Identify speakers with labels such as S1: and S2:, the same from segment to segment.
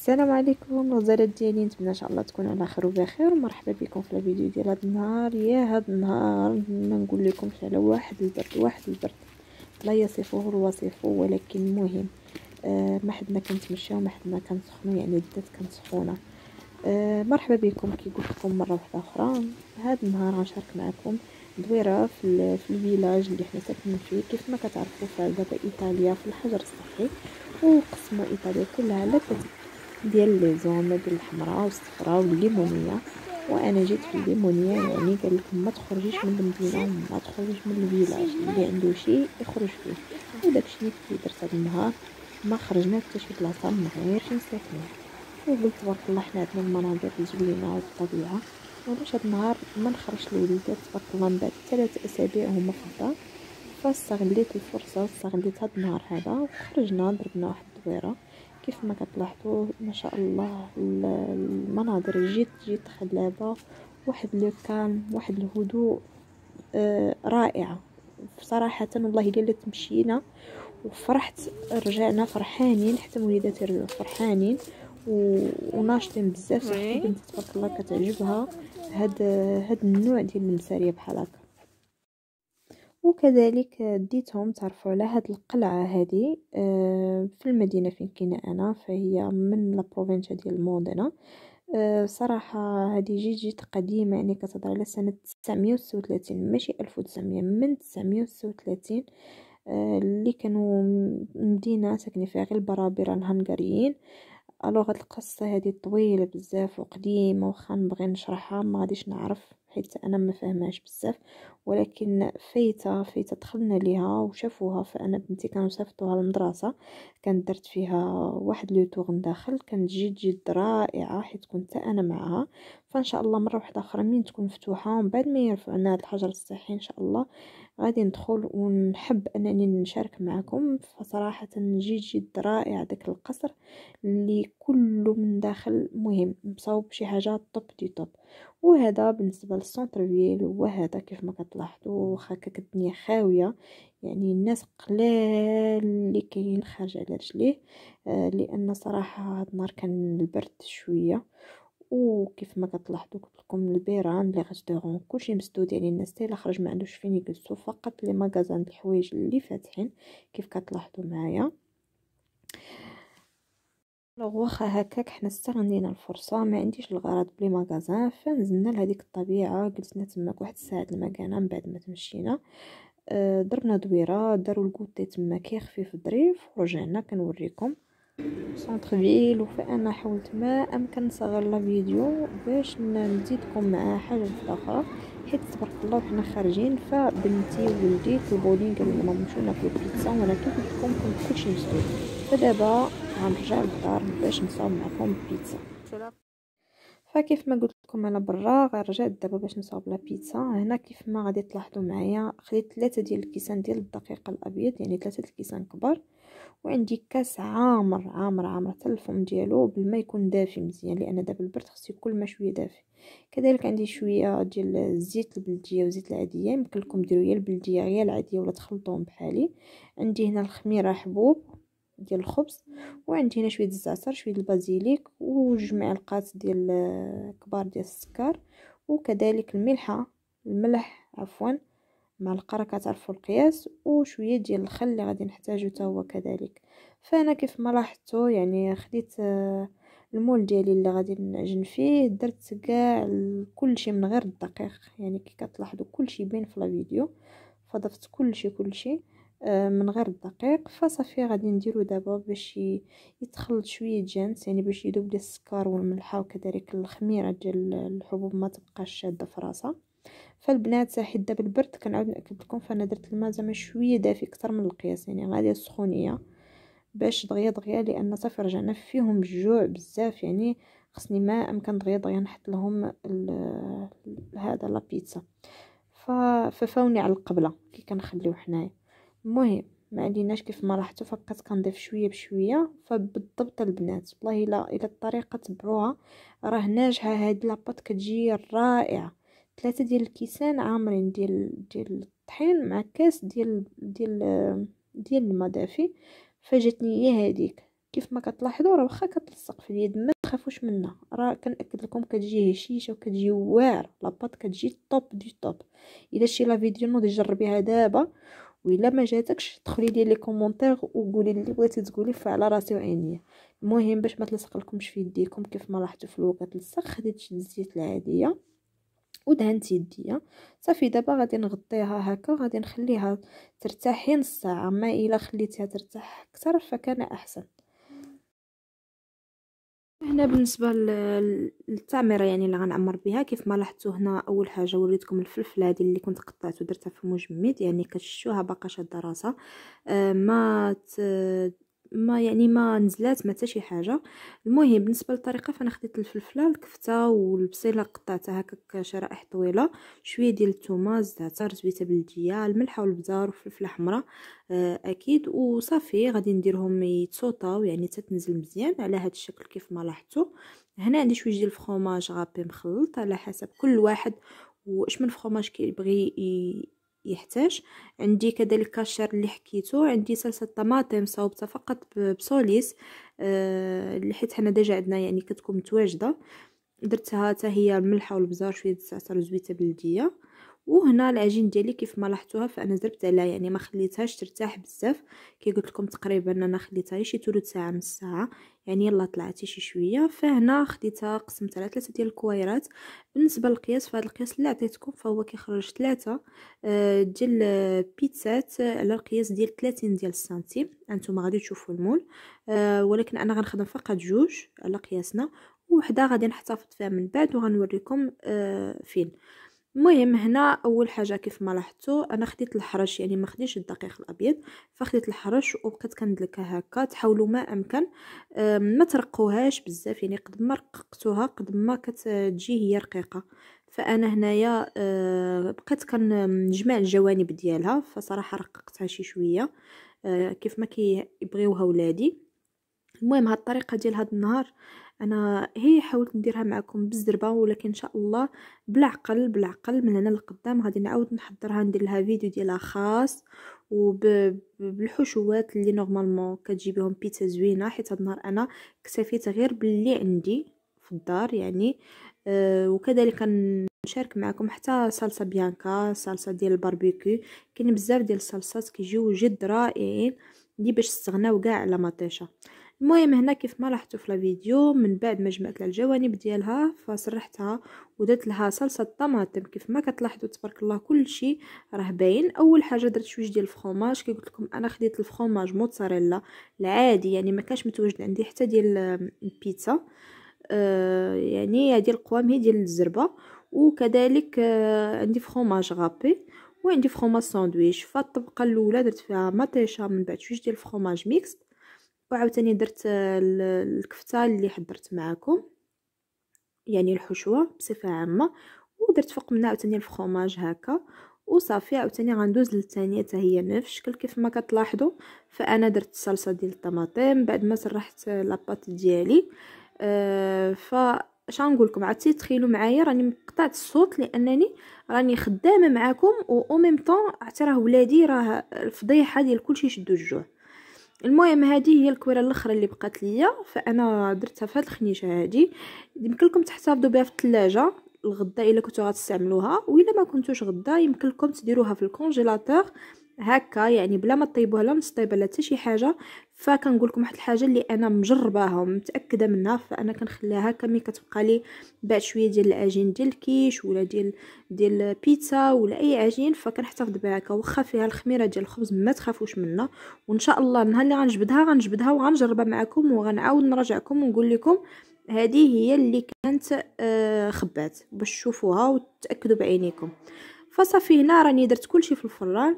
S1: السلام عليكم الغزالات ديالي نتمنى ان شاء الله تكون على خير وبخير ومرحبا بكم في الفيديو ديال هذا النهار يا هذا النهار ما نقول لكم على واحد البرد واحد البرد لا يصفه الوصف ولكن مهم آه ما حدنا كنتمشاو ما حدنا كنسخنوا يعني بدات كنسخونه آه مرحبا بكم قلت لكم مره واحده اخرى هذا النهار غنشارك معكم دويره في, في الفيلاج اللي حنا ساكنين فيه كيف ما كتعرفوا فدابا ايطاليا في الحجر الصحي وقسمه ايطاليا كلها لا ديال لي الزومد الحمراء والصفراء والليمونيه وانا جيت في الليمونيه يعني قال لكم ما تخرجيش من المدينه وما تخرجيش من الفيلاج اللي عنده شيء يخرج فيه وداك الشيء اللي درت هذا النهار ما خرجنا حتى شي بلاصه ما غيرش نسافر وقلت تبارك الله حنا عندنا المناظر الزوينه والطبيعه وباش هاد النهار ما نخرجش الوليدات تبارك الله من بعد ثلاث اسابيع هما في الدار فاستغليت الفرصه استغليت هاد النهار هذا وخرجنا ضربنا واحد الدويره كيف ما كتلاحظوا ما شاء الله المناظر جد جد خلابة واحد لو كان واحد الهدوء آه رائعة صراحة والله الا مشينا وفرحت رجعنا فرحانين حتى وليداتي رجعوا فرحانين وناشطين بزاف صحتي بنت تبارك الله كتعجبها هاد هاد النوع ديال المساريه بحال هكا وكذلك ديتهم تعرفوا على هاد القلعه هذه آه، في المدينه فين كاينه انا فهي من لابروفينسا ديال مودنا آه، صراحه هذه جي جيت قديمه يعني كتهضر على سنه وتلاتين ماشي ألف وتسعمية من 936 آه، اللي كانوا مدينه ساكنين فيها غير البرابره الهنغاريين الوغ هاد القصه هذه طويله بزاف وقديمه وخا نبغي نشرحها ما غاديش نعرف حيت انا ما فهماش بزاف ولكن فايته فايته دخلنا ليها وشافوها فانا بنتي كانوا صيفطوها للمدرسه كانت درت فيها واحد لو تور داخل كانت جد جد رائعه حيت كنت انا معها فان شاء الله مره واحده اخرى منين تكون مفتوحه ومن بعد ما يرفعوا لنا هذا الحجر الصحي ان شاء الله غادي ندخل ونحب انني نشارك معكم فصراحه جد جد رائع داك القصر اللي كله من داخل مهم مصاوب بشي حاجه طوب دي طوب وهذا بالنسبه للسونتر فيل وهذا كيف ما كتلاحظوا واخا الدنيا خاويه يعني الناس قلال اللي كاين خارج على رجليه آه لان صراحه هاد النهار كان البرد شويه وكيف ما كتلاحظوا قلت لكم البيران اللي غاستورون كلشي مسدود يعني الناس حتى خرج ما عندوش فين يجلسوا فقط لي ماغازان الحوايج اللي فاتحين كيف كتلاحظوا معايا لو واخا هكاك حنا استغنينا الفرصه ما عنديش الغرض بلي ماغازان فنزلنا لهذيك الطبيعه جلسنا تماك واحد الساعات المكانه من بعد ما تمشينا آه، ضربنا درنا دويره داروا الكوتي تما كيخفي في الظريف ورجعنا كنوريكم سونتر فيل وفانا حاولت ما امكن نصغر لا فيديو باش نزيدكم مع حاجه اخرى حيت تبارك الله وحنا خارجين فبنتي وولدي طلبوا لي قالوا لي مشينا ناكلو بيتزا وانا كيف لكم كنت كلشي مسدود فدابا غنرجع للدار باش نصاوب معكم بيتزا فكيف ما قلت لكم انا برا غير رجعت دابا باش نصاوب لا بيتزا هنا كيف ما غادي تلاحظوا معايا خديت ثلاثه ديال الكيسان ديال الدقيق الابيض يعني ثلاثه الكيسان كبار وعندي كاس عامر عامر عامر حتى الفم ديالو بالما يكون دافي مزيان لان دابا البرد خصو يكون ما شويه دافي كذلك عندي شويه ديال الزيت البلديه وزيت العاديه يمكن لكم ديروا يا البلديه يا العاديه ولا تخلطوهم بحالي عندي هنا الخميره حبوب ديال الخبز وعندي هنا شويه الزعتر شويه البازيليك وجوج معلقات ديال آه، كبار ديال السكر وكذلك الملحه الملح عفوا معلقه كتعرفوا القياس وشويه ديال الخل اللي غادي نحتاجو حتى هو كذلك فانا كيف ما لاحظتوا يعني خديت آه، المول ديالي اللي غادي نعجن فيه درت كاع كلشي من غير الدقيق يعني كي كتلاحظوا كلشي باين في الفيديو فضفت كلشي كلشي آه، من غير الدقيق فصافي غادي نديرو دابا باش يتخلط شويه جانس يعني باش يذوب لي السكر والملحه وكذلك الخميره ديال الحبوب ما تبقاش شاده في راسها فالبنات حدا بالبرد كنعاود ناكد لكم فانا درت الماء زعما شويه دافي اكثر من القياس يعني غادي السخونيه باش دغيا دغيا لان صافي رجعنا فيهم الجوع بزاف يعني خصني ما امكن دغيا دغيا نحط لهم هذا لا بيتزا ففوني على القبله كي كنخليو حنايا المهم ما عليناش كيف ما راحتو فبقيت كنضيف شويه بشويه فبالضبط البنات والله الا الا الطريقه تبعوها راه ناجحه هاد لاباط كتجي رائعه ثلاثة ديال الكيسان عامرين ديال ديال الطحين مع كاس ديال ديال ديال الماء دافي فجاتني هي هذيك كيف ما كتلاحظوا راه واخا كتلصق في اليد ما تخافوش منها راه كنأكد لكم كتجي هشيشه وكتجي واعر لاباط كتجي طوب دي طوب الا شتي لا فيديو نوضي جربيها دابا والا ما جاتكش دخلي لي لي كومونتير وقولي اللي بغيتي تقولي فعلى راسي وعينيا المهم باش ما تلصق لكمش في يديكم كيف ما لاحظتوا في الوقت تلصق خديت الزيت العاديه ودهنت يديا صافي دابا غادي نغطيها هكا غادي نخليها ترتاحي نص ساعه ما الا خليتها ترتاح اكثر فكان احسن هنا بالنسبه للتعميره يعني اللي غنعمر بها كيف ما لاحظتوا هنا اول حاجه وريتكم الفلفله هذه اللي كنت قطعت ودرتها في مجمد يعني كتشوها باقا شاده راسها آه ما ت... ما يعني ما نزلات ما حتى شي حاجه المهم بالنسبه للطريقه فانا خديت الفلفله الكفته والبصيله قطعتها هكاك شرائح طويله شويه ديال الثومه الزعتر زويته بلديه الملحه والبزار والفلفله حمراء آه، اكيد وصافي غادي نديرهم يتسوطاو يعني تتنزل مزيان على هذا الشكل كيف ما لاحظتوا هنا عندي شويه ديال الفخوماج غابي مخلط على حسب كل واحد واش من فخوماج كيبغي يحتاج عندي كذلك الشر اللي حكيتو عندي صلصه طماطم صوبتها فقط بصوليس آه حيت حنا ديجا عندنا يعني كتكون متواجده درتها حتى هي الملح والبزار شويه الزعتر وزويته بلديه وهنا العجين ديالي كيف ما لاحظتوها فانا زربت عليها يعني ما خليتهاش ترتاح بزاف كي قلت لكم تقريبا انا خليتها شي ثلث ساعه نص ساعه يعني يلا طلعتي شي شويه فهنا خديتها قسمتها على ثلاثه ديال الكويرات بالنسبه للقياس فهاد القياس اللي عطيتكم فهو كيخرج ثلاثه آه، ديال البيتزات على القياس ديال 30 ديال السنتيم انتم غادي تشوفوا المول آه، ولكن انا غنخدم فقط جوج على قياسنا وحده غادي نحتفظ فيها من بعد وغنوريكم آه، فين المهم هنا اول حاجه كيف ما لاحظتوا انا خديت الحرش يعني ما خديتش الدقيق الابيض فخديت الحرش وبقيت كندلكها هكا تحاولوا ما امكن ما ترقوهاش بزاف يعني قد ما رققتوها قد ما كتجي هي رقيقه فانا هنايا بقيت كنجمع الجوانب ديالها فصراحه رققتها شي شويه آه، كيف ما كيبغيوها ولادي المهم هاد الطريقه ديال هاد النهار انا هي حاولت نديرها معكم بالزربه ولكن ان شاء الله بالعقل بالعقل من هنا لقدام غادي نعاود نحضرها ندير لها فيديو ديالها خاص وبالحشوات اللي نورمالمون كتجي بهم بيتزا زوينه حيت هاد النهار انا اكتفيت غير باللي عندي في الدار يعني أه وكذلك نشارك معكم حتى صلصه بيانكا صلصه ديال الباربيكو كاين بزاف ديال الصلصات كيجيو جد رائعين اللي باش تستغناو كاع على مطيشه المهم هنا كيف ما لاحظتوا في الفيديو من بعد ما جمعت الجوانب ديالها فسرحتها ودرت لها صلصه طماطم كيف ما كتلاحظوا تبارك الله كلشي راه باين اول حاجه درت شويه ديال الفخوماج كي قلت لكم انا خديت الفخوماج موتزاريلا العادي يعني ما كانش متواجد عندي حتى ديال البيتزا آه، يعني هذه القوام هي ديال الزربه وكذلك آه، عندي فخوماج غابي وعندي فخوماج ساندويش فالطبقه الاولى درت فيها مطيشه من بعد شويه ديال الفخوماج ميكس وعاوتاني درت الكفته اللي حضرت معكم يعني الحشوه بصفه عامه ودرت فوق منها عاوتاني الفخوماج هكا وصافي عاوتاني غندوز للثانيه حتى هي نفس الشكل كيف ما كتلاحظوا فانا درت الصلصه ديال الطماطم بعد ما سرحت لاباط ديالي أه ف اش غنقول لكم عاد تخيلوا معايا راني مقطعت الصوت لانني راني خدامه معاكم و او ميم طون حتى راه ولادي راه الفضيحه ديال كلشي شدو الجوع المهم هذه هي الكويره الاخرى اللي بقات ليا فانا درتها في هذه الخنيشه هذه يمكن لكم تحتفظوا بها في الثلاجه الغدا الا كنتو غتستعملوها و الا ما كنتوش غدا يمكن لكم تديروها في الكونجيلاتور هكا يعني بلا ما طيبوه لا نصطيبه لا حتى شي حاجه فكنقول لكم واحد الحاجه اللي انا مجرباها ومتاكده منها فانا كنخليها هكا ملي كتبقى لي بعد شويه ديال العجين ديال الكيش ولا ديال ديال البيتزا ولا اي عجين فكنحتفظ بها هكا واخا فيها الخميره ديال الخبز ما تخافوش منها وان شاء الله النهار اللي غنجبدها غنجبدها وغنجربها معكم وغنعاود نراجعكم ونقول لكم هذه هي اللي كانت آه خبات باش تشوفوها وتاكدوا بعينيكم فصافي هنا راني درت كلشي في الفران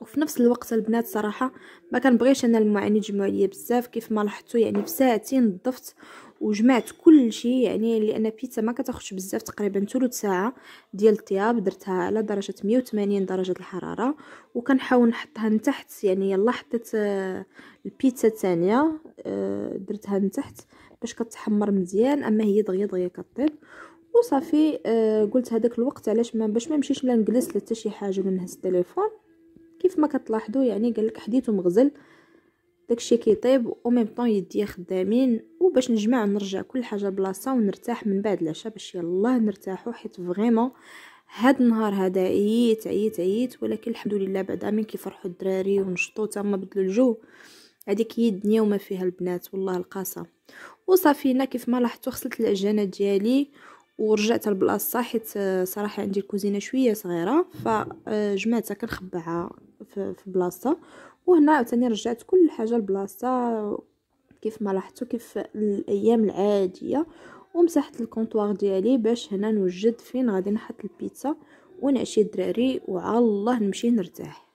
S1: وفي نفس الوقت البنات صراحه ما كنبغيش انا المعاني يجمعوا عليا بزاف كيف ما لاحظتوا يعني بساعتين نظفت وجمعت كل شيء يعني لان بيتزا ما كتاخذش بزاف تقريبا ثلث ساعه ديال الطياب درتها على درجه 180 درجه الحراره وكنحاول نحطها من تحت يعني يلا حطيت آه، البيتزا الثانيه آه، درتها من تحت باش كتحمر مزيان اما هي دغيا دغيا كطيب وصافي آه، قلت هذاك الوقت علاش ما باش ما نمشيش لا نجلس لا حتى شي حاجه ولا نهز التليفون كيف ما كتلاحظوا يعني قال لك حديث مغزل داكشي كيطيب او ميم طون يديا خدامين وباش نجمع نرجع كل حاجه بلاصه ونرتاح من بعد العشاء باش يلاه نرتاحوا حيت فريمون هاد النهار هذا عييت عييت عييت ولكن الحمد لله بعدا من كيفرحوا الدراري ونشطوا تما بدلوا الجو هذيك هي الدنيا وما فيها البنات والله القاصه وصافي انا كيف ما لاحظتوا غسلت العجانه ديالي ورجعت لبلاصتها حيت آه، صراحه عندي الكوزينه شويه صغيره فجمعتها آه، كنخبعها في بلاصتها وهنا عاوتاني رجعت كل حاجه لبلاصتها كيف ما لاحظتوا كيف الايام العاديه ومسحت الكونطوار ديالي باش هنا نوجد فين غادي نحط البيتزا ونعشي الدراري وعلى الله نمشي نرتاح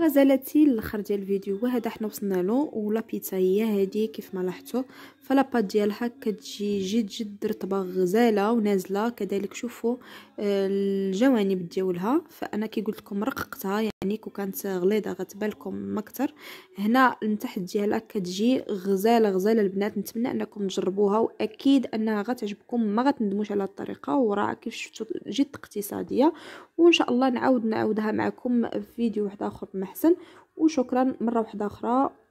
S1: غزالتي الاخر ديال الفيديو وهذا حنا وصلنا له ولا بيتزا هي هذه كيف ما لاحظتوا فلاباط ديالها كتجي جد جد رطبه غزاله ونازله كذلك شوفوا آه، الجوانب ديالها فانا كي قلت لكم رققتها يعني كو كانت غليظه غتبان لكم اكثر هنا من ديالها كتجي غزاله غزاله البنات نتمنى انكم تجربوها واكيد انها غتعجبكم ما غتندموش على الطريقه وراه كيف شفتوا جد اقتصاديه وان شاء الله نعاود نعاودها معكم في فيديو واحد اخر محسن وشكرا مره واحده اخرى